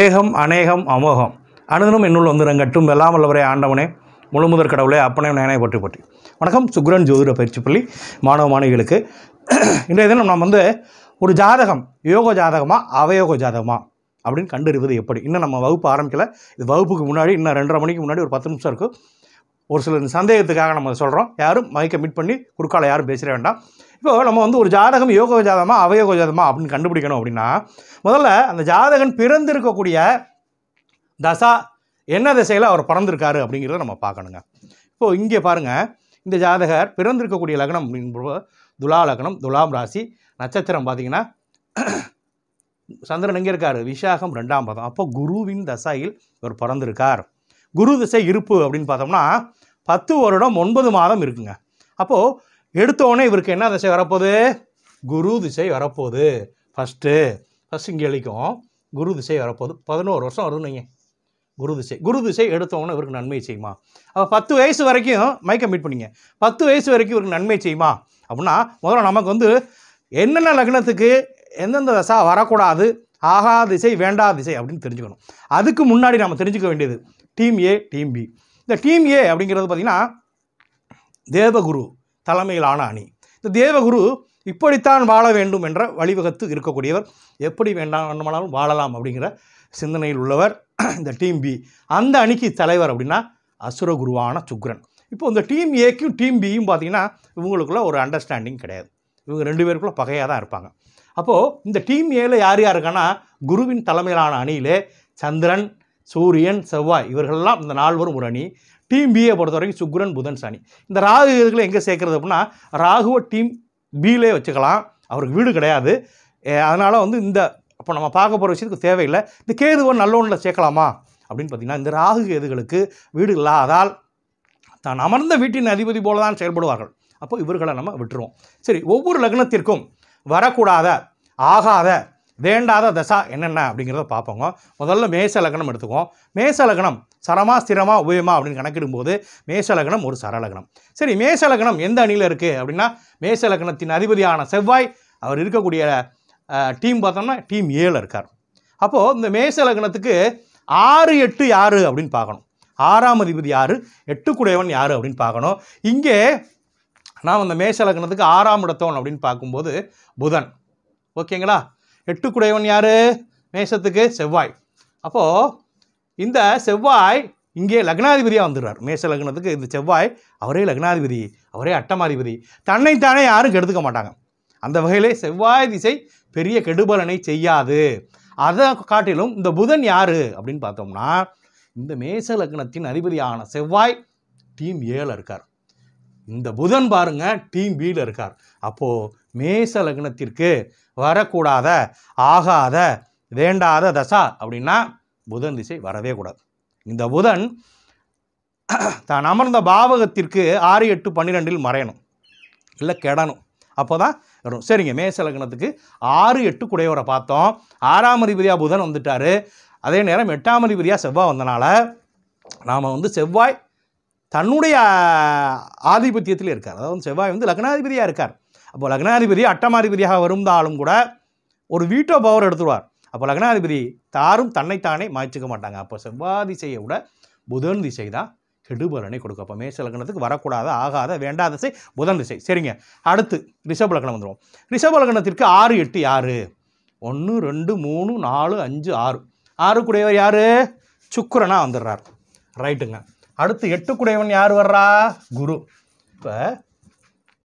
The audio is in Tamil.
ஏகம் அநேகம் அமோகம் அனுதினம் என்னுள் வந்து ரங்கட்டும் எல்லாம் வல்லவரே ஆண்டவனே முழுமுதற் கடவுளே அப்பனே நேனே போற்றி போற்றி வணக்கம் சுக்ரன் ஜோதிட பயிற்சி பள்ளி மாணவ மாணவிகளுக்கு இன்றைய தினம் நம்ம வந்து ஒரு ஜாதகம் யோக ஜாதகமாக அவயோக ஜாதகமாக அப்படின்னு கண்டறிவது எப்படி இன்னும் நம்ம வகுப்பு ஆரம்பிக்கல இது வகுப்புக்கு முன்னாடி இன்னும் ரெண்டரை மணிக்கு முன்னாடி ஒரு பத்து நிமிஷம் இருக்குது ஒரு சில சந்தேகத்துக்காக நம்ம சொல்கிறோம் யாரும் மைக்கை மீட் பண்ணி குறுக்கால யாரும் பேசிட வேண்டாம் இப்போ நம்ம வந்து ஒரு ஜாதகம் யோக ஜாதகமாக அவயோக ஜாதமாக அப்படின்னு கண்டுபிடிக்கணும் அப்படின்னா முதல்ல அந்த ஜாதகன் பிறந்திருக்கக்கூடிய தசா என்ன திசையில் அவர் பிறந்திருக்காரு அப்படிங்கிறத நம்ம பார்க்கணுங்க இப்போது இங்கே பாருங்கள் இந்த ஜாதகர் பிறந்திருக்கக்கூடிய லக்னம் அப்படின்போ துலா லக்னம் துலாம் ராசி நட்சத்திரம் பார்த்திங்கன்னா சந்திரன் எங்கே இருக்கார் விசாகம் ரெண்டாம் பதம் அப்போ குருவின் தசையில் இவர் பிறந்திருக்கார் குரு திசை இருப்பு அப்படின்னு பார்த்தோம்னா பத்து வருடம் ஒன்பது மாதம் இருக்குங்க அப்போது எடுத்தோடனே இவருக்கு என்ன திசை வரப்போகுது குரு திசை வரப்போகுது ஃபஸ்ட்டு ஃபஸ்ட் இங்கே அழிக்கும் குரு திசை வரப்போகுது பதினோரு வருஷம் வருதுன்னு குரு திசை குரு திசை எடுத்தோன்னு இவருக்கு நன்மை செய்யுமா அப்போ பத்து வயசு வரைக்கும் மைக்கம் மீட் பண்ணிங்க பத்து வயசு வரைக்கும் இவருக்கு நன்மை செய்யுமா அப்படின்னா முதல்ல நமக்கு வந்து என்னென்ன லக்னத்துக்கு எந்தெந்த தசா வரக்கூடாது ஆகா திசை வேண்டா திசை அப்படின்னு தெரிஞ்சுக்கணும் அதுக்கு முன்னாடி நம்ம தெரிஞ்சுக்க வேண்டியது டீம் ஏ டீம் பி இந்த டீம் ஏ அப்படிங்கிறது பார்த்திங்கன்னா தேவகுரு தலைமையிலான அணி இந்த தேவகுரு இப்படித்தான் வாழ வேண்டும் என்ற வழிவகத்து இருக்கக்கூடியவர் எப்படி வேண்டாம் வேண்டுமானாலும் வாழலாம் அப்படிங்கிற சிந்தனையில் உள்ளவர் இந்த டீம் பி அந்த அணிக்கு தலைவர் அப்படின்னா அசுரகுருவான சுக்ரன் இப்போ இந்த டீம் ஏக்கும் டீம் பியும் பார்த்திங்கன்னா இவங்களுக்குள்ள ஒரு அண்டர்ஸ்டாண்டிங் கிடையாது இவங்க ரெண்டு பேருக்குள்ளே பகையாக தான் இருப்பாங்க அப்போது இந்த டீம் ஏல யார் யாருக்கானா குருவின் தலைமையிலான அணியிலே சந்திரன் சூரியன் செவ்வாய் இவர்கள்லாம் இந்த நால்வரும் ஒரு அணி டீம் பியை பொறுத்த வரைக்கும் சுக்ரன் புதன் சனி இந்த ராகு இதுகளை எங்கே சேர்க்குறது அப்படின்னா ராகுவை டீம் பியிலே வச்சுக்கலாம் அவருக்கு வீடு கிடையாது அதனால் வந்து இந்த அப்போ நம்ம பார்க்க போகிற விஷயத்துக்கு தேவையில்லை இந்த கேதுவை நல்ல ஒன்றில் சேர்க்கலாமா அப்படின்னு பார்த்தீங்கன்னா இந்த ராகு கேதுகளுக்கு வீடு இல்லாதால் தான் அமர்ந்த வீட்டின் அதிபதி போல தான் செயல்படுவார்கள் அப்போ இவர்களை நம்ம விட்டுருவோம் சரி ஒவ்வொரு லக்னத்திற்கும் வரக்கூடாத ஆகாத வேண்டாத தசா என்னென்ன அப்படிங்கிறத பார்ப்போங்க முதல்ல மேச லக்னம் எடுத்துக்குவோம் மேச லக்னம் சரமா ஸ்திரமா உபயமா அப்படின்னு கணக்கிடும்போது மேச லக்னம் ஒரு சரலக்னம் சரி மேச லக்னம் எந்த அணியில் இருக்குது அப்படின்னா மேச லக்னத்தின் அதிபதியான செவ்வாய் அவர் இருக்கக்கூடிய டீம் பார்த்தோம்னா டீம் ஏழு இருக்கார் அப்போது இந்த மேச லக்னத்துக்கு ஆறு எட்டு யார் அப்படின்னு பார்க்கணும் ஆறாம் அதிபதி யார் எட்டுக்குடையவன் யார் அப்படின்னு பார்க்கணும் இங்கே ஆனால் அந்த மேஷ லக்னத்துக்கு ஆறாம் இடத்தவன் அப்படின்னு பார்க்கும்போது புதன் ஓகேங்களா எட்டுக்குடையவன் யார் மேஷத்துக்கு செவ்வாய் அப்போது இந்த செவ்வாய் இங்கே லக்னாதிபதியாக வந்துடுறார் மேஷ லக்னத்துக்கு இந்த செவ்வாய் அவரே லக்னாதிபதி அவரே அட்டமாதிபதி தன்னைத்தானே யாரும் கெடுத்துக்க மாட்டாங்க அந்த வகையிலே செவ்வாய் திசை பெரிய கெடுபலனை செய்யாது அதை காட்டிலும் இந்த புதன் யார் அப்படின்னு பார்த்தோம்னா இந்த மேச லக்னத்தின் அதிபதியான செவ்வாய் டீம் ஏழில் இருக்கார் இந்த புதன் பாருங்க டீம் பியில் இருக்கார் அப்போது மேச லக்னத்திற்கு வரக்கூடாத ஆகாத வேண்டாத தசா அப்படின்னா புதன் திசை வரவே கூடாது இந்த புதன் தான் அமர்ந்த பாவகத்திற்கு ஆறு எட்டு பன்னிரெண்டில் மறையணும் இல்லை கெடணும் அப்போ தான் வரும் சரிங்க மேச லக்னத்துக்கு ஆறு எட்டு குடையோரை பார்த்தோம் ஆறாம் அதிபதியாக புதன் வந்துட்டார் அதே நேரம் எட்டாம் அதிபதியாக செவ்வாய் வந்தனால நாம் வந்து செவ்வாய் தன்னுடைய ஆதிபத்தியத்தில் இருக்கார் அதாவது செவ்வாய் வந்து லக்னாதிபதியாக இருக்கார் அப்போ லக்னாதிபதி அட்டமாதிபதியாக வருந்தாலும் கூட ஒரு வீட்டோ பவர் எடுத்துருவார் அப்போ லக்னாதிபதி தாரும் தன்னைத்தானே மாய்ச்சிக்க மாட்டாங்க அப்போ செவ்வாதிசையை விட புதன் திசை தான் கெடுபலனை கொடுக்கும் அப்போ மேச லக்னத்துக்கு வரக்கூடாத ஆகாத வேண்டாத திசை புதன் திசை சரிங்க அடுத்து ரிஷப லக்னம் வந்துடுவோம் ரிஷப லக்னத்திற்கு ஆறு எட்டு ஆறு ஒன்று ரெண்டு மூணு நாலு அஞ்சு ஆறு ஆறு கூடையவர் யார் சுக்கரனாக வந்துடுறார் ரைட்டுங்க அடுத்து எட்டுக்குடையவன் யார் வர்றா குரு இப்போ